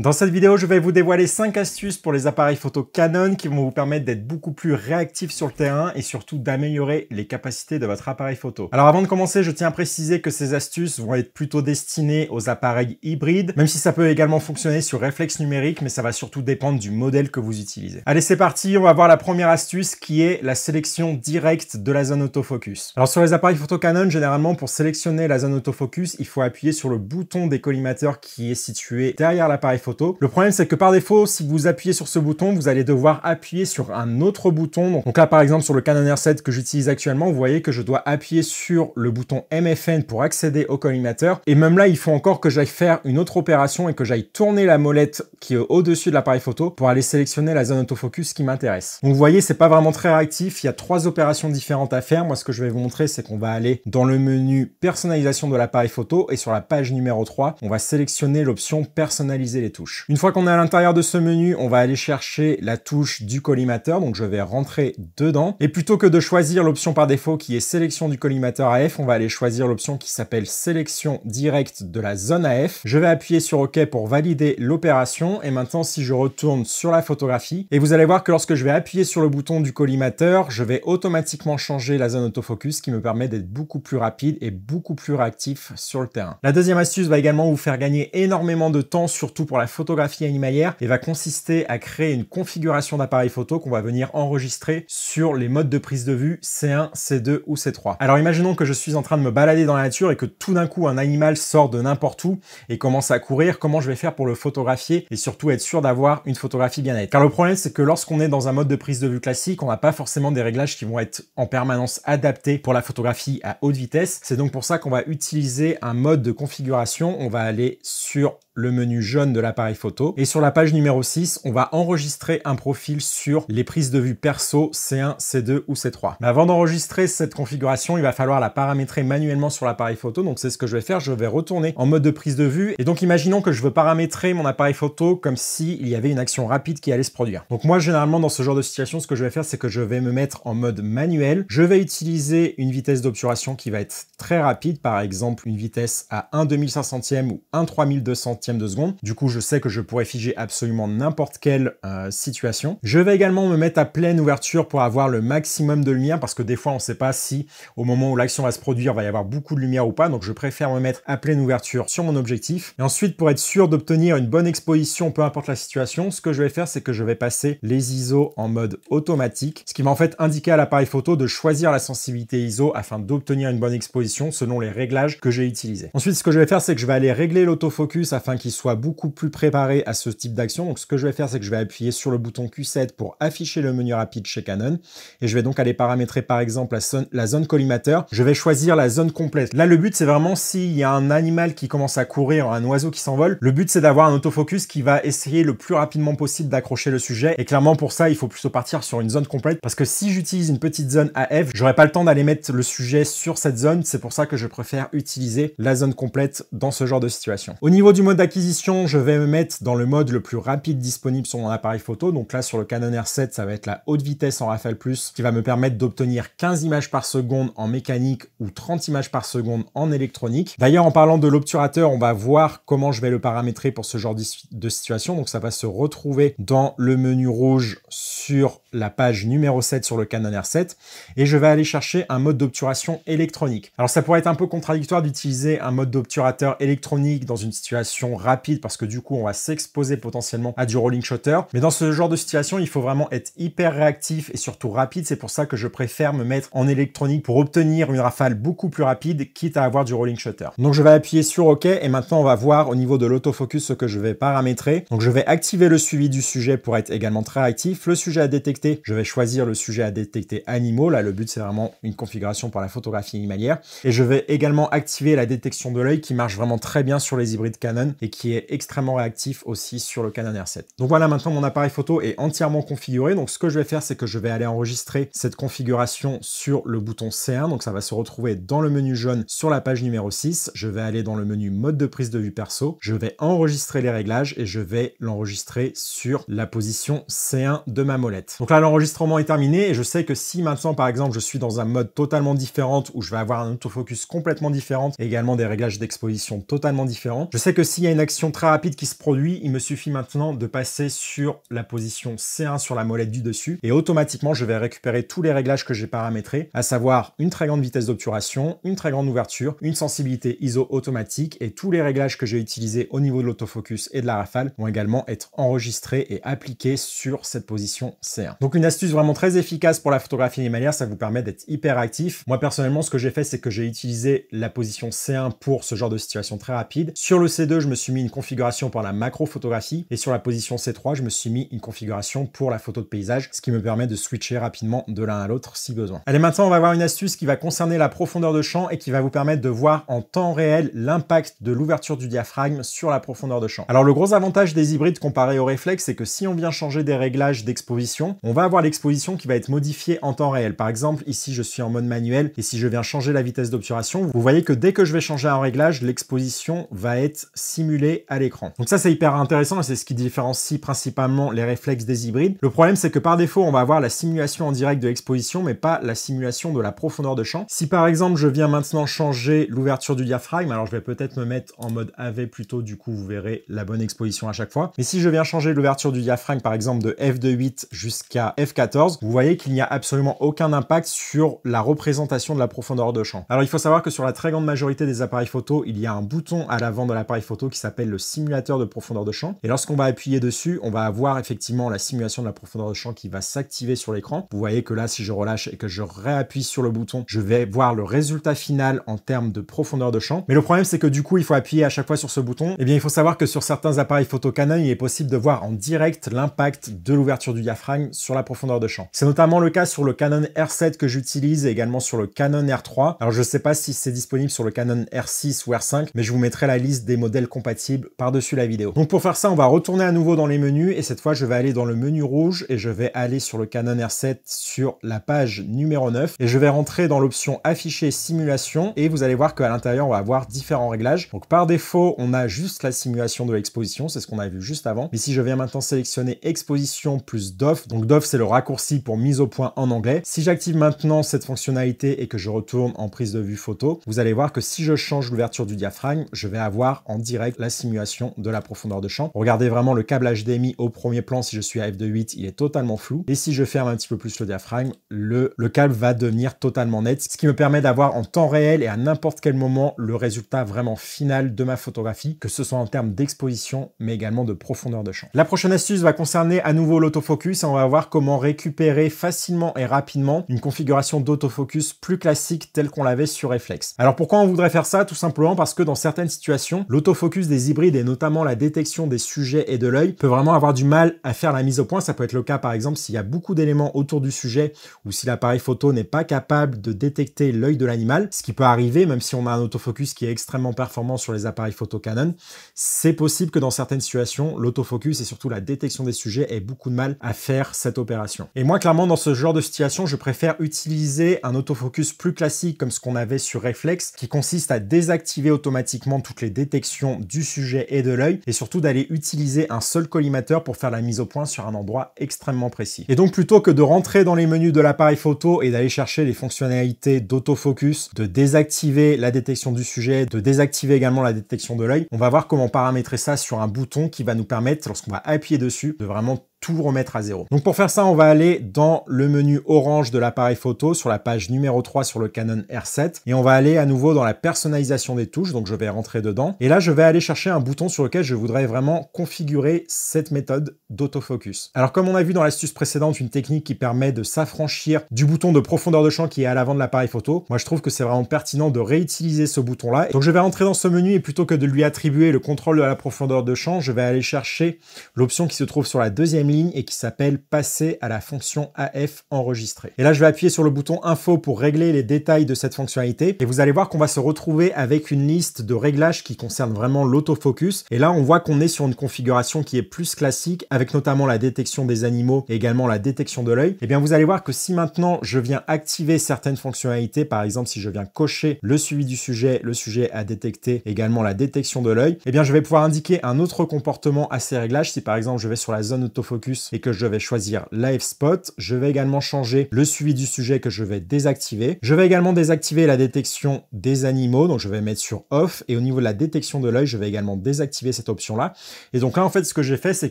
Dans cette vidéo, je vais vous dévoiler 5 astuces pour les appareils photo Canon qui vont vous permettre d'être beaucoup plus réactif sur le terrain et surtout d'améliorer les capacités de votre appareil photo. Alors avant de commencer, je tiens à préciser que ces astuces vont être plutôt destinées aux appareils hybrides, même si ça peut également fonctionner sur réflexe numérique, mais ça va surtout dépendre du modèle que vous utilisez. Allez, c'est parti, on va voir la première astuce qui est la sélection directe de la zone autofocus. Alors sur les appareils photo Canon, généralement pour sélectionner la zone autofocus, il faut appuyer sur le bouton des collimateurs qui est situé derrière l'appareil photo le problème, c'est que par défaut, si vous appuyez sur ce bouton, vous allez devoir appuyer sur un autre bouton. Donc là, par exemple, sur le Canon R7 que j'utilise actuellement, vous voyez que je dois appuyer sur le bouton MFN pour accéder au collimateur. Et même là, il faut encore que j'aille faire une autre opération et que j'aille tourner la molette qui est au-dessus de l'appareil photo pour aller sélectionner la zone autofocus qui m'intéresse. Donc vous voyez, c'est pas vraiment très réactif. Il y a trois opérations différentes à faire. Moi, ce que je vais vous montrer, c'est qu'on va aller dans le menu personnalisation de l'appareil photo et sur la page numéro 3, on va sélectionner l'option personnaliser les touches une fois qu'on est à l'intérieur de ce menu, on va aller chercher la touche du collimateur, donc je vais rentrer dedans. Et plutôt que de choisir l'option par défaut qui est sélection du collimateur AF, on va aller choisir l'option qui s'appelle sélection directe de la zone AF. Je vais appuyer sur OK pour valider l'opération. Et maintenant, si je retourne sur la photographie, et vous allez voir que lorsque je vais appuyer sur le bouton du collimateur, je vais automatiquement changer la zone autofocus qui me permet d'être beaucoup plus rapide et beaucoup plus réactif sur le terrain. La deuxième astuce va également vous faire gagner énormément de temps, surtout pour la photographie animalière et va consister à créer une configuration d'appareil photo qu'on va venir enregistrer sur les modes de prise de vue C1, C2 ou C3. Alors imaginons que je suis en train de me balader dans la nature et que tout d'un coup un animal sort de n'importe où et commence à courir, comment je vais faire pour le photographier et surtout être sûr d'avoir une photographie bien nette. Car le problème c'est que lorsqu'on est dans un mode de prise de vue classique, on n'a pas forcément des réglages qui vont être en permanence adaptés pour la photographie à haute vitesse. C'est donc pour ça qu'on va utiliser un mode de configuration, on va aller sur le menu jaune de l'appareil photo. Et sur la page numéro 6, on va enregistrer un profil sur les prises de vue perso C1, C2 ou C3. Mais avant d'enregistrer cette configuration, il va falloir la paramétrer manuellement sur l'appareil photo. Donc c'est ce que je vais faire. Je vais retourner en mode de prise de vue. Et donc imaginons que je veux paramétrer mon appareil photo comme s'il y avait une action rapide qui allait se produire. Donc moi, généralement, dans ce genre de situation, ce que je vais faire, c'est que je vais me mettre en mode manuel. Je vais utiliser une vitesse d'obturation qui va être très rapide. Par exemple, une vitesse à 1 2500e ou 1 3200e de seconde. Du coup, je sais que je pourrais figer absolument n'importe quelle euh, situation. Je vais également me mettre à pleine ouverture pour avoir le maximum de lumière parce que des fois, on ne sait pas si au moment où l'action va se produire, va y avoir beaucoup de lumière ou pas. Donc, je préfère me mettre à pleine ouverture sur mon objectif. Et ensuite, pour être sûr d'obtenir une bonne exposition, peu importe la situation, ce que je vais faire, c'est que je vais passer les ISO en mode automatique, ce qui va en fait indiquer à l'appareil photo de choisir la sensibilité ISO afin d'obtenir une bonne exposition selon les réglages que j'ai utilisés. Ensuite, ce que je vais faire, c'est que je vais aller régler l'autofocus afin qu'il soit beaucoup plus préparé à ce type d'action. Donc ce que je vais faire, c'est que je vais appuyer sur le bouton Q7 pour afficher le menu rapide chez Canon. Et je vais donc aller paramétrer par exemple la, zone, collimateur. Je vais choisir la zone complète. Là, le but, c'est vraiment s'il y a un animal qui commence à courir, un oiseau qui s'envole, le but, c'est d'avoir un autofocus qui va essayer le plus rapidement possible d'accrocher le sujet. Et clairement, pour ça, il faut plutôt partir sur une zone complète parce que si j'utilise une petite zone AF, j'aurai pas le temps d'aller mettre le sujet sur cette zone. C'est pour ça que je préfère utiliser la zone complète dans ce genre de situation. Au niveau du mode acquisition, je vais me mettre dans le mode le plus rapide disponible sur mon appareil photo. Donc là, sur le Canon R7, ça va être la haute vitesse en rafale plus qui va me permettre d'obtenir 15 images par seconde en mécanique ou 30 images par seconde en électronique. D'ailleurs, en parlant de l'obturateur, on va voir comment je vais le paramétrer pour ce genre de situation. Donc ça va se retrouver dans le menu rouge sur la page numéro 7 sur le Canon R7 et je vais aller chercher un mode d'obturation électronique. Alors ça pourrait être un peu contradictoire d'utiliser un mode d'obturateur électronique dans une situation rapide parce que du coup, on va s'exposer potentiellement à du rolling shutter. Mais dans ce genre de situation, il faut vraiment être hyper réactif et surtout rapide. C'est pour ça que je préfère me mettre en électronique pour obtenir une rafale beaucoup plus rapide, quitte à avoir du rolling shutter. Donc je vais appuyer sur OK et maintenant on va voir au niveau de l'autofocus ce que je vais paramétrer. Donc je vais activer le suivi du sujet pour être également très actif. Le sujet à détecter, je vais choisir le sujet à détecter animaux. Là, le but c'est vraiment une configuration pour la photographie animalière. Et je vais également activer la détection de l'œil qui marche vraiment très bien sur les hybrides Canon et qui est extrêmement réactif aussi sur le Canon R7. Donc voilà, maintenant mon appareil photo est entièrement configuré. Donc ce que je vais faire, c'est que je vais aller enregistrer cette configuration sur le bouton C1. Donc ça va se retrouver dans le menu jaune sur la page numéro 6. Je vais aller dans le menu mode de prise de vue perso. Je vais enregistrer les réglages et je vais l'enregistrer sur la position C1 de ma molette. Donc là, l'enregistrement est terminé et je sais que si maintenant, par exemple, je suis dans un mode totalement différent où je vais avoir un autofocus complètement différent, également des réglages d'exposition totalement différents, je sais que s'il y une action très rapide qui se produit, il me suffit maintenant de passer sur la position C1 sur la molette du dessus et automatiquement je vais récupérer tous les réglages que j'ai paramétrés, à savoir une très grande vitesse d'obturation, une très grande ouverture, une sensibilité ISO automatique et tous les réglages que j'ai utilisés au niveau de l'autofocus et de la rafale vont également être enregistrés et appliqués sur cette position C1. Donc une astuce vraiment très efficace pour la photographie animalière, ça vous permet d'être hyper actif. Moi personnellement ce que j'ai fait c'est que j'ai utilisé la position C1 pour ce genre de situation très rapide. Sur le C2 je me mis une configuration pour la macro-photographie et sur la position C3, je me suis mis une configuration pour la photo de paysage, ce qui me permet de switcher rapidement de l'un à l'autre si besoin. Allez, maintenant, on va voir une astuce qui va concerner la profondeur de champ et qui va vous permettre de voir en temps réel l'impact de l'ouverture du diaphragme sur la profondeur de champ. Alors, le gros avantage des hybrides comparé au réflexe, c'est que si on vient changer des réglages d'exposition, on va avoir l'exposition qui va être modifiée en temps réel. Par exemple, ici, je suis en mode manuel et si je viens changer la vitesse d'obturation, vous voyez que dès que je vais changer un réglage, l'exposition va être similaire à l'écran. Donc ça c'est hyper intéressant et c'est ce qui différencie principalement les réflexes des hybrides. Le problème c'est que par défaut on va avoir la simulation en direct de l'exposition mais pas la simulation de la profondeur de champ. Si par exemple je viens maintenant changer l'ouverture du diaphragme, alors je vais peut-être me mettre en mode AV plutôt du coup vous verrez la bonne exposition à chaque fois. Mais si je viens changer l'ouverture du diaphragme par exemple de F2.8 jusqu'à F14, vous voyez qu'il n'y a absolument aucun impact sur la représentation de la profondeur de champ. Alors il faut savoir que sur la très grande majorité des appareils photo, il y a un bouton à l'avant de l'appareil photo qui s'appelle le simulateur de profondeur de champ. Et lorsqu'on va appuyer dessus, on va avoir effectivement la simulation de la profondeur de champ qui va s'activer sur l'écran. Vous voyez que là, si je relâche et que je réappuie sur le bouton, je vais voir le résultat final en termes de profondeur de champ. Mais le problème, c'est que du coup, il faut appuyer à chaque fois sur ce bouton. Et eh bien, il faut savoir que sur certains appareils photo Canon, il est possible de voir en direct l'impact de l'ouverture du diaphragme sur la profondeur de champ. C'est notamment le cas sur le Canon R7 que j'utilise et également sur le Canon R3. Alors, je ne sais pas si c'est disponible sur le Canon R6 ou R5, mais je vous mettrai la liste des modèles compatibles par-dessus la vidéo. Donc pour faire ça, on va retourner à nouveau dans les menus et cette fois, je vais aller dans le menu rouge et je vais aller sur le Canon R7 sur la page numéro 9 et je vais rentrer dans l'option afficher simulation et vous allez voir qu'à l'intérieur, on va avoir différents réglages. Donc par défaut, on a juste la simulation de l'exposition, c'est ce qu'on a vu juste avant. Mais si je viens maintenant sélectionner exposition plus DOF, donc DOF c'est le raccourci pour mise au point en anglais. Si j'active maintenant cette fonctionnalité et que je retourne en prise de vue photo, vous allez voir que si je change l'ouverture du diaphragme, je vais avoir en direct la simulation de la profondeur de champ. Regardez vraiment le câble HDMI au premier plan. Si je suis à f2.8, il est totalement flou. Et si je ferme un petit peu plus le diaphragme, le, le câble va devenir totalement net, ce qui me permet d'avoir en temps réel et à n'importe quel moment le résultat vraiment final de ma photographie, que ce soit en termes d'exposition, mais également de profondeur de champ. La prochaine astuce va concerner à nouveau l'autofocus et on va voir comment récupérer facilement et rapidement une configuration d'autofocus plus classique telle qu'on l'avait sur Reflex. Alors pourquoi on voudrait faire ça Tout simplement parce que dans certaines situations, l'autofocus des hybrides et notamment la détection des sujets et de l'œil peut vraiment avoir du mal à faire la mise au point. Ça peut être le cas par exemple s'il y a beaucoup d'éléments autour du sujet ou si l'appareil photo n'est pas capable de détecter l'œil de l'animal, ce qui peut arriver même si on a un autofocus qui est extrêmement performant sur les appareils photo Canon. C'est possible que dans certaines situations, l'autofocus et surtout la détection des sujets aient beaucoup de mal à faire cette opération. Et moi clairement dans ce genre de situation, je préfère utiliser un autofocus plus classique comme ce qu'on avait sur Reflex qui consiste à désactiver automatiquement toutes les détections du sujet et de l'œil, et surtout d'aller utiliser un seul collimateur pour faire la mise au point sur un endroit extrêmement précis. Et donc plutôt que de rentrer dans les menus de l'appareil photo et d'aller chercher les fonctionnalités d'autofocus, de désactiver la détection du sujet, de désactiver également la détection de l'œil, on va voir comment paramétrer ça sur un bouton qui va nous permettre, lorsqu'on va appuyer dessus, de vraiment tout remettre à zéro. Donc pour faire ça, on va aller dans le menu orange de l'appareil photo sur la page numéro 3 sur le Canon R7 et on va aller à nouveau dans la personnalisation des touches, donc je vais rentrer dedans. Et là, je vais aller chercher un bouton sur lequel je voudrais vraiment configurer cette méthode d'autofocus. Alors comme on a vu dans l'astuce précédente, une technique qui permet de s'affranchir du bouton de profondeur de champ qui est à l'avant de l'appareil photo, moi je trouve que c'est vraiment pertinent de réutiliser ce bouton-là. Donc je vais rentrer dans ce menu et plutôt que de lui attribuer le contrôle de la profondeur de champ, je vais aller chercher l'option qui se trouve sur la deuxième ligne et qui s'appelle passer à la fonction AF enregistrée. Et là, je vais appuyer sur le bouton info pour régler les détails de cette fonctionnalité. Et vous allez voir qu'on va se retrouver avec une liste de réglages qui concerne vraiment l'autofocus. Et là, on voit qu'on est sur une configuration qui est plus classique avec notamment la détection des animaux et également la détection de l'œil. Et eh bien, vous allez voir que si maintenant je viens activer certaines fonctionnalités, par exemple, si je viens cocher le suivi du sujet, le sujet a détecté également la détection de l'œil, et eh bien, je vais pouvoir indiquer un autre comportement à ces réglages. Si par exemple, je vais sur la zone autofocus et que je vais choisir Live Spot. Je vais également changer le suivi du sujet que je vais désactiver. Je vais également désactiver la détection des animaux, donc je vais mettre sur Off. Et au niveau de la détection de l'œil, je vais également désactiver cette option-là. Et donc là, en fait, ce que j'ai fait, c'est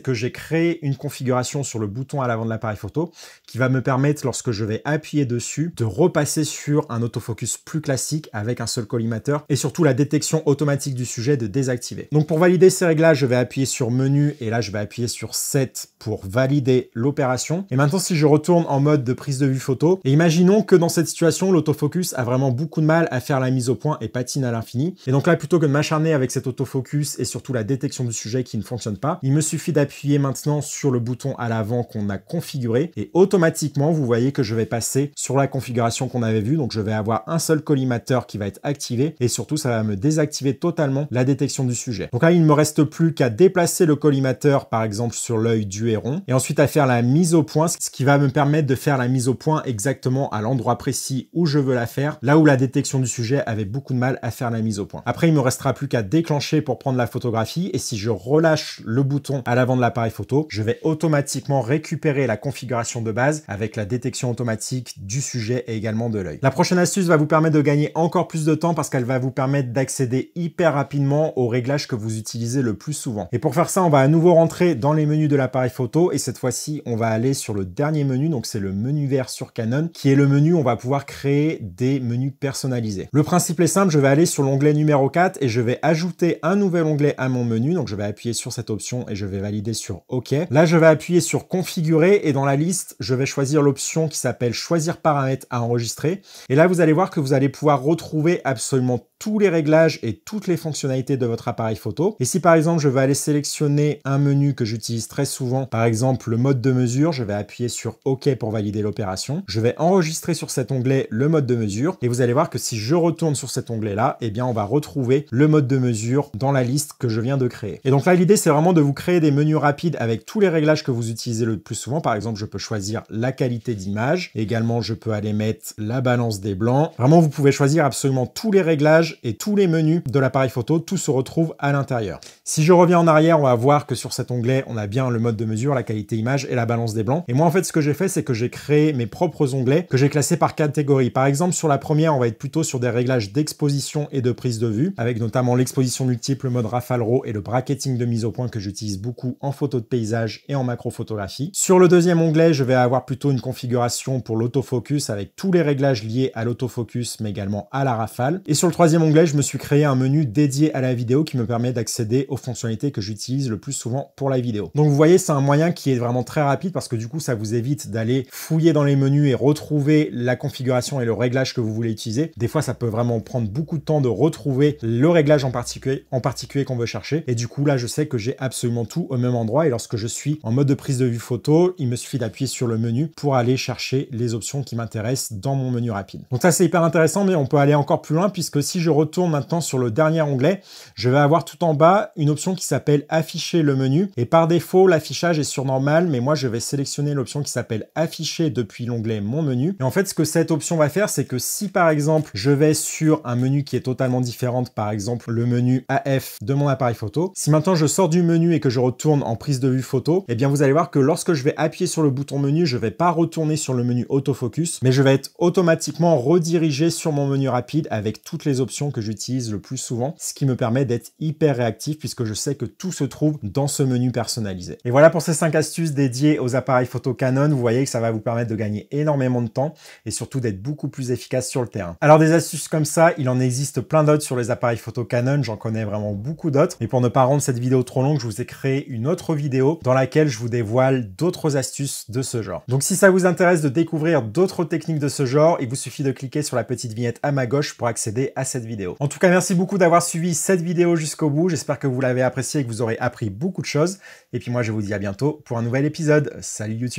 que j'ai créé une configuration sur le bouton à l'avant de l'appareil photo qui va me permettre, lorsque je vais appuyer dessus, de repasser sur un autofocus plus classique avec un seul collimateur et surtout la détection automatique du sujet de désactiver. Donc pour valider ces réglages, je vais appuyer sur Menu et là, je vais appuyer sur 7 pour valider l'opération. Et maintenant, si je retourne en mode de prise de vue photo, imaginons que dans cette situation, l'autofocus a vraiment beaucoup de mal à faire la mise au point et patine à l'infini. Et donc là, plutôt que de m'acharner avec cet autofocus et surtout la détection du sujet qui ne fonctionne pas, il me suffit d'appuyer maintenant sur le bouton à l'avant qu'on a configuré et automatiquement, vous voyez que je vais passer sur la configuration qu'on avait vue. Donc je vais avoir un seul collimateur qui va être activé et surtout, ça va me désactiver totalement la détection du sujet. Donc là, il ne me reste plus qu'à déplacer le collimateur, par exemple, sur l'œil du héron et ensuite à faire la mise au point, ce qui va me permettre de faire la mise au point exactement à l'endroit précis où je veux la faire, là où la détection du sujet avait beaucoup de mal à faire la mise au point. Après, il me restera plus qu'à déclencher pour prendre la photographie, et si je relâche le bouton à l'avant de l'appareil photo, je vais automatiquement récupérer la configuration de base avec la détection automatique du sujet et également de l'œil. La prochaine astuce va vous permettre de gagner encore plus de temps parce qu'elle va vous permettre d'accéder hyper rapidement aux réglages que vous utilisez le plus souvent. Et pour faire ça, on va à nouveau rentrer dans les menus de l'appareil photo et cette fois-ci, on va aller sur le dernier menu, donc c'est le menu vert sur Canon, qui est le menu où on va pouvoir créer des menus personnalisés. Le principe est simple, je vais aller sur l'onglet numéro 4 et je vais ajouter un nouvel onglet à mon menu. Donc je vais appuyer sur cette option et je vais valider sur OK. Là, je vais appuyer sur configurer et dans la liste, je vais choisir l'option qui s'appelle choisir paramètres à enregistrer. Et là, vous allez voir que vous allez pouvoir retrouver absolument tous les réglages et toutes les fonctionnalités de votre appareil photo. Et si par exemple je vais aller sélectionner un menu que j'utilise très souvent, par exemple le mode de mesure, je vais appuyer sur OK pour valider l'opération. Je vais enregistrer sur cet onglet le mode de mesure et vous allez voir que si je retourne sur cet onglet là, eh bien on va retrouver le mode de mesure dans la liste que je viens de créer. Et donc là l'idée c'est vraiment de vous créer des menus rapides avec tous les réglages que vous utilisez le plus souvent. Par exemple je peux choisir la qualité d'image, également je peux aller mettre la balance des blancs. Vraiment vous pouvez choisir absolument tous les réglages et tous les menus de l'appareil photo, tout se retrouve à l'intérieur. Si je reviens en arrière, on va voir que sur cet onglet, on a bien le mode de mesure, la qualité image et la balance des blancs. Et moi, en fait, ce que j'ai fait, c'est que j'ai créé mes propres onglets que j'ai classés par catégorie. Par exemple, sur la première, on va être plutôt sur des réglages d'exposition et de prise de vue, avec notamment l'exposition multiple, le mode rafale RAW et le bracketing de mise au point que j'utilise beaucoup en photo de paysage et en macrophotographie. Sur le deuxième onglet, je vais avoir plutôt une configuration pour l'autofocus avec tous les réglages liés à l'autofocus, mais également à la rafale. Et sur le troisième anglais, je me suis créé un menu dédié à la vidéo qui me permet d'accéder aux fonctionnalités que j'utilise le plus souvent pour la vidéo. Donc vous voyez, c'est un moyen qui est vraiment très rapide parce que du coup, ça vous évite d'aller fouiller dans les menus et retrouver la configuration et le réglage que vous voulez utiliser. Des fois, ça peut vraiment prendre beaucoup de temps de retrouver le réglage en particulier, en particulier qu'on veut chercher. Et du coup, là, je sais que j'ai absolument tout au même endroit. Et lorsque je suis en mode de prise de vue photo, il me suffit d'appuyer sur le menu pour aller chercher les options qui m'intéressent dans mon menu rapide. Donc ça, c'est hyper intéressant, mais on peut aller encore plus loin puisque si je retourne maintenant sur le dernier onglet, je vais avoir tout en bas une option qui s'appelle afficher le menu. Et par défaut, l'affichage est sur normal, mais moi je vais sélectionner l'option qui s'appelle afficher depuis l'onglet mon menu. Et en fait, ce que cette option va faire, c'est que si par exemple je vais sur un menu qui est totalement différent, par exemple le menu AF de mon appareil photo, si maintenant je sors du menu et que je retourne en prise de vue photo, et eh bien vous allez voir que lorsque je vais appuyer sur le bouton menu, je vais pas retourner sur le menu autofocus, mais je vais être automatiquement redirigé sur mon menu rapide avec toutes les options que j'utilise le plus souvent, ce qui me permet d'être hyper réactif puisque je sais que tout se trouve dans ce menu personnalisé. Et voilà pour ces 5 astuces dédiées aux appareils photo Canon. Vous voyez que ça va vous permettre de gagner énormément de temps et surtout d'être beaucoup plus efficace sur le terrain. Alors des astuces comme ça, il en existe plein d'autres sur les appareils photo Canon. J'en connais vraiment beaucoup d'autres. Et pour ne pas rendre cette vidéo trop longue, je vous ai créé une autre vidéo dans laquelle je vous dévoile d'autres astuces de ce genre. Donc si ça vous intéresse de découvrir d'autres techniques de ce genre, il vous suffit de cliquer sur la petite vignette à ma gauche pour accéder à cette vidéo. En tout cas, merci beaucoup d'avoir suivi cette vidéo jusqu'au bout. J'espère que vous l'avez appréciée et que vous aurez appris beaucoup de choses. Et puis moi, je vous dis à bientôt pour un nouvel épisode. Salut YouTube